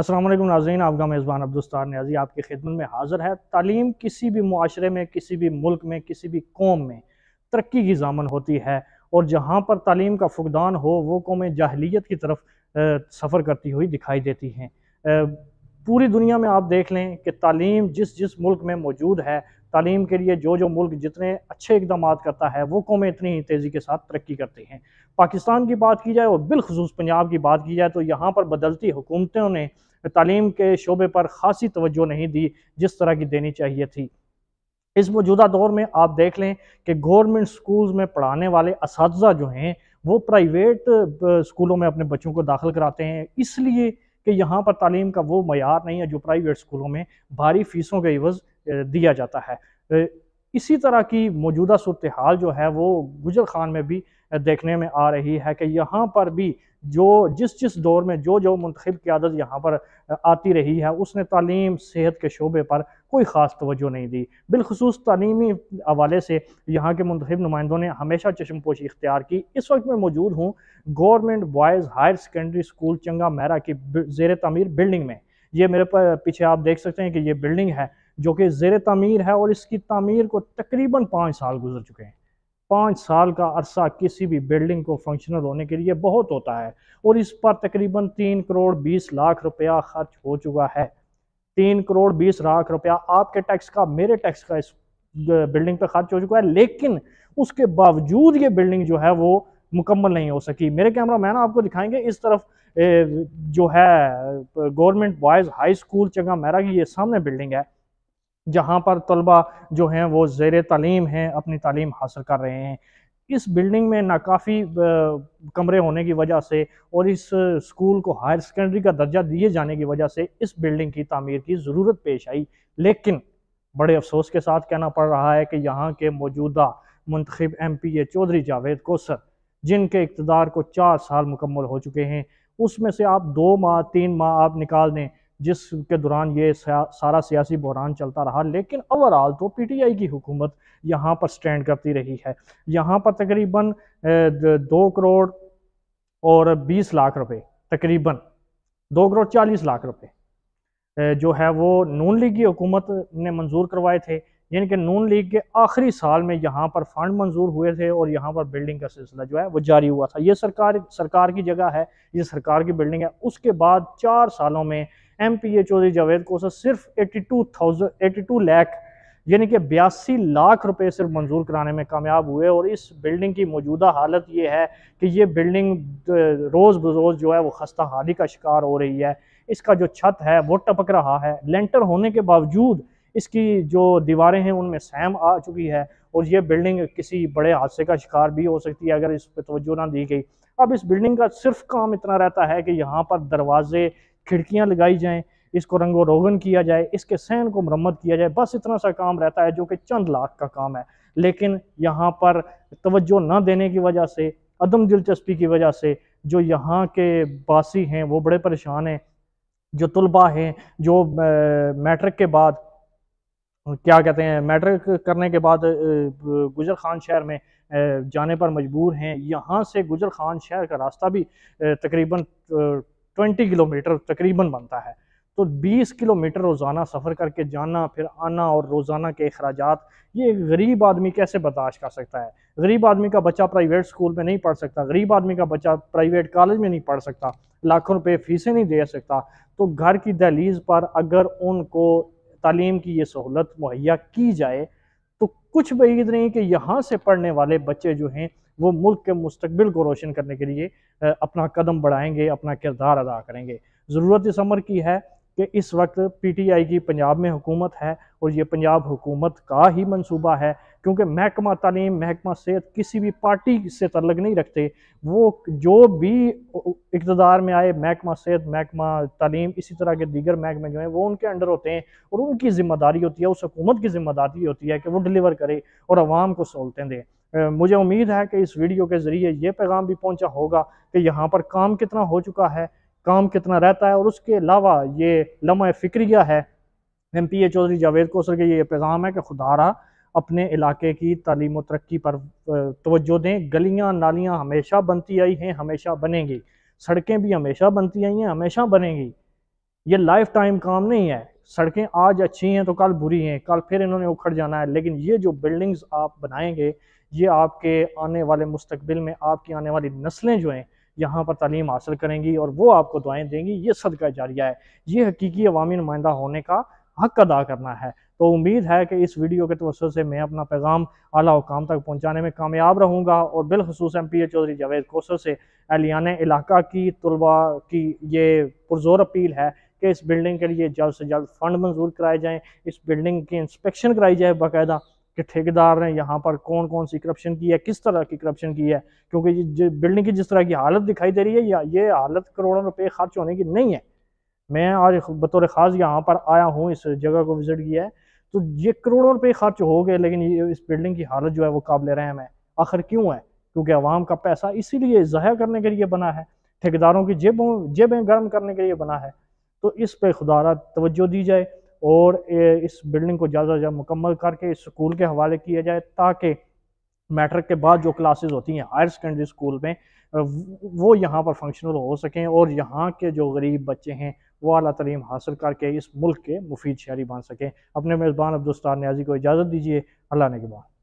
असलम नाजरीन आपका मेज़बान अब्दुस्तार न्याजी आपकी खिदमत में हाज़िर है तालीम किसी भी माशरे में किसी भी मुल्क में किसी भी कौम में तरक्की की जामन होती है और जहाँ पर तालीम का फुकदान हो वो कौमें जाहलीत की तरफ सफ़र करती हुई दिखाई देती हैं पूरी दुनिया में आप देख लें कि तालीम जिस जिस मुल्क में मौजूद है तालीम के लिए जो जो मुल्क जितने अच्छे इकदाम करता है वो कौमें इतनी ही तेज़ी के साथ तरक्की करती हैं पाकिस्तान की बात की जाए और बिलखसूस पंजाब की बात की जाए तो यहाँ पर बदलती हुकूमतों ने तालीम के शोबे पर खासी तवज्जो नहीं दी जिस तरह की देनी चाहिए थी इस मौजूदा दौर में आप देख लें कि गवर्नमेंट स्कूल्स में पढ़ाने वाले इस जो हैं वो प्राइवेट स्कूलों में अपने बच्चों को दाखिल कराते हैं इसलिए कि यहाँ पर तालीम का वो मैार नहीं है जो प्राइवेट स्कूलों में भारी फीसों के एवज़ दिया जाता है इसी तरह की मौजूदा सूरत हाल जो है वो गुजर खान में भी देखने में आ रही है कि यहाँ पर भी जो जिस जिस दौर में जो जो मंतखब क्यादत यहाँ पर आती रही है उसने तालीम सेहत के शोबे पर कोई ख़ास तोज्जो नहीं दी बिलखसूस तलीमी हवाले से यहाँ के मंतखब नुमाइंदों ने हमेशा चश्मपोशी इख्तियार की इस वक्त मैं मौजूद हूँ government boys higher secondary school Changa Mahra की जेर तमीर बिल्डिंग में ये मेरे पीछे आप देख सकते हैं कि ये बिल्डिंग है जो कि जेर तमीर है और इसकी तमीर को तकरीबन पाँच साल गुजर चुके हैं पाँच साल का अरसा किसी भी बिल्डिंग को फंक्शनल होने के लिए बहुत होता है और इस पर तकरीबन तीन करोड़ बीस लाख रुपया खर्च हो चुका है तीन करोड़ बीस लाख रुपया आपके टैक्स का मेरे टैक्स का इस बिल्डिंग पे खर्च हो चुका है लेकिन उसके बावजूद ये बिल्डिंग जो है वो मुकम्मल नहीं हो सकी मेरे कैमरा मैन आपको दिखाएंगे इस तरफ जो है गवर्नमेंट बॉयज़ हाई स्कूल चंगा मैरा की ये सामने बिल्डिंग है जहाँ पर तलबा जो हैं वो ज़ेर तलीम हैं अपनी तालीम हासिल कर रहे हैं इस बिल्डिंग में नाकाफ़ी कमरे होने की वजह से और इस स्कूल को हायर सेकेंडरी का दर्जा दिए जाने की वजह से इस बिल्डिंग की तमीर की ज़रूरत पेश आई लेकिन बड़े अफसोस के साथ कहना पड़ रहा है कि यहाँ के मौजूदा मंतखब M P A Chaudhary Javed Kausar जिनके इकतदार को चार साल मुकम्मल हो चुके हैं उसमें से आप दो माह तीन माह आप निकाल दें जिसके दौरान ये सारा सियासी बहरान चलता रहा लेकिन ओवरऑल तो पीटीआई की हुकूमत यहाँ पर स्टैंड करती रही है यहाँ पर तकरीबन दो करोड़ और बीस लाख रुपए तकरीबन दो करोड़ चालीस लाख रुपए जो है वो नून लीग की हुकूमत ने मंजूर करवाए थे जिनके नून लीग के आखिरी साल में यहाँ पर फंड मंजूर हुए थे और यहाँ पर बिल्डिंग का सिलसिला जो है वो जारी हुआ था ये सरकार सरकार की जगह है ये सरकार की बिल्डिंग है उसके बाद चार सालों में M P A Chaudhary Javed को सिर्फ eighty two thousand eighty two lakh यानी कि बयासी लाख रुपए सिर्फ मंजूर कराने में कामयाब हुए और इस बिल्डिंग की मौजूदा हालत ये है कि ये बिल्डिंग रोज़ बरोज़ जो है वो खस्ता हाली का शिकार हो रही है इसका जो छत है वो टपक रहा है लेंटर होने के बावजूद इसकी जो दीवारें हैं उनमें सैम आ चुकी है और ये बिल्डिंग किसी बड़े हादसे का शिकार भी हो सकती है अगर इस पर तोज्जो ना दी गई अब इस बिल्डिंग का सिर्फ काम इतना रहता है कि यहाँ पर दरवाजे खिड़कियाँ लगाई जाएँ इसको रंगो रोगन किया जाए इसके सहन को मरम्मत किया जाए बस इतना सा काम रहता है जो कि चंद लाख का काम है लेकिन यहाँ पर तवज्जो ना देने की वजह से अदम दिलचस्पी की वजह से जो यहाँ के बासी हैं वो बड़े परेशान हैं जो तलबा हैं जो मैट्रिक के बाद क्या कहते हैं मैट्रिक करने के बाद गुजर खान शहर में जाने पर मजबूर हैं यहाँ से गुजर खान शहर का रास्ता भी तकरीबन ट्वेंटी किलोमीटर तकरीबन बनता है तो 20 किलोमीटर रोज़ाना सफ़र करके जाना फिर आना और रोज़ाना के अखराज ये गरीब आदमी कैसे बर्दाश्त कर सकता है गरीब आदमी का बच्चा प्राइवेट स्कूल में नहीं पढ़ सकता गरीब आदमी का बच्चा प्राइवेट कॉलेज में नहीं पढ़ सकता लाखों रुपए फीसें नहीं दे सकता तो घर की दहलीज पर अगर उनको तालीम की ये सहूलत मुहैया की जाए तो कुछ बईद नहीं कि यहाँ से पढ़ने वाले बच्चे जो हैं वो मुल्क के मुस्तबिल को रोशन करने के लिए अपना कदम बढ़ाएंगे अपना किरदार अदा करेंगे ज़रूरत इस अमर की है कि इस वक्त पीटीआई की पंजाब में हुकूमत है और ये पंजाब हुकूमत का ही मंसूबा है क्योंकि महकमा तालीम महकमा सेहत किसी भी पार्टी से तलग नहीं रखते वो जो भी इकतदार में आए महकमा सेहत महकमा तालीम इसी तरह के दीगर महकमे जो हैं वो उनके अंडर होते हैं और उनकी ज़िम्मेदारी होती है उस हुकूमत की जिम्मेदारी होती है कि वो डिलीवर करे और आवाम को सहूलतें दें मुझे उम्मीद है कि इस वीडियो के ज़रिए ये पैगाम भी पहुँचा होगा कि यहाँ पर काम कितना हो चुका है काम कितना रहता है और उसके अलावा ये लम्हे फ़िक्रिया है M P A Chaudhary Javed Kausar के ये पैगाम है कि खुदा अपने इलाके की तालीम तरक्की पर तोज्जो दें गलियाँ नालियाँ हमेशा बनती आई हैं हमेशा बनेंगी सड़कें भी हमेशा बनती आई हैं हमेशा बनेंगी ये लाइफ टाइम काम नहीं है सड़कें आज अच्छी हैं तो कल बुरी हैं कल फिर इन्होंने उखड़ जाना है लेकिन ये जो बिल्डिंग्स आप बनाएंगे ये आपके आने वाले मुस्तबिल में आपकी आने वाली नस्लें जो हैं यहाँ पर तालीम हासिल करेंगी और वो आपको दुआएँ देंगी ये सदका जारिया है ये हकीकी अवामी नुमाइंदा होने का हक अदा करना है तो उम्मीद है कि इस वीडियो के तवसत से मैं अपना पैगाम अला हुकाम तक पहुँचाने में कामयाब रहूँगा और बिलखसूस M P A Chaudhary Javed Kausar से एलियान इलाका की तलबा की ये पुरजोर अपील है कि इस बिल्डिंग के लिए जल्द से जल्द फ़ंड मंजूर कराए जाएँ इस बिल्डिंग की इंस्पेक्शन कराई जाए बाकायदा कि ठेकेदार ने यहाँ पर कौन कौन सी करप्शन की है किस तरह की करप्शन की है क्योंकि बिल्डिंग की जिस तरह की हालत दिखाई दे रही है या ये हालत करोड़ों रुपये खर्च होने की नहीं है मैं आज बतौर ख़ास यहाँ पर आया हूँ इस जगह को विज़िट किया है तो ये करोड़ों रुपये खर्च हो गए लेकिन ये इस बिल्डिंग की हालत जो है वो काबिल रहम है आखिर क्यों है क्योंकि आवाम का पैसा इसीलिए ज़ाया करने के लिए बना है ठेकेदारों की जेबों जेबें गर्म करने के लिए बना है तो इस पर खुदारा तवज्जो दी जाए और इस बिल्डिंग को ज़्यादा से ज़्यादा मुकम्मल करके इस स्कूल के हवाले किया जाए ताकि मैट्रिक के बाद जो क्लासेस होती हैं हायर सेकेंडरी स्कूल में वो यहाँ पर फंक्शनल हो सकें और यहाँ के जो गरीब बच्चे हैं वो अला तलीम हासिल करके इस मुल्क के मुफीद शहरी बन सकें अपने मेज़बान अब्दुलस्तान न्याजी को इजाज़त दीजिए अल्लाह ने के बाद